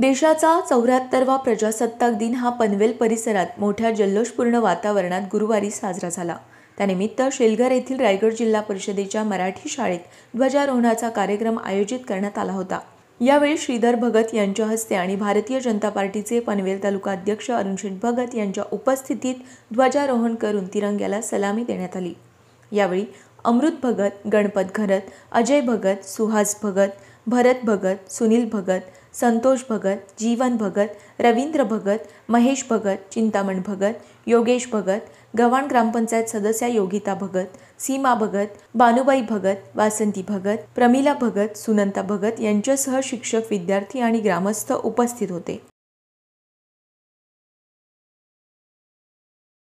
देशाचा चौऱ्याहत्तरवा प्रजासत्ताक दिन हा पनवेल परिसरात मोठ्या जल्लोषपूर्ण वातावरणात गुरुवारी साजरा झाला त्यानिमित्त शेलघर येथील रायगड जिल्हा परिषदेच्या मराठी शाळेत ध्वजारोहणाचा कार्यक्रम आयोजित करण्यात आला होता यावेळी श्रीधर भगत यांच्या हस्ते आणि भारतीय जनता पार्टीचे पनवेल तालुका अध्यक्ष अरुणशेठ भगत यांच्या उपस्थितीत ध्वजारोहण करून तिरंग्याला सलामी देण्यात आली यावेळी अमृत भगत गणपत घरत अजय भगत सुहास भगत भरत भगत सुनील भगत संतोष भगत जीवन भगत रवींद्र भगत महेश भगत चिंतामण भगत योगेश भगत गव्हाण ग्रामपंचायत सदस्या योगिता भगत सीमा भगत बानुबाई भगत वासंती भगत प्रमिला भगत सुनंता भगत यांच्यासह शिक्षक विद्यार्थी आणि ग्रामस्थ उपस्थित होते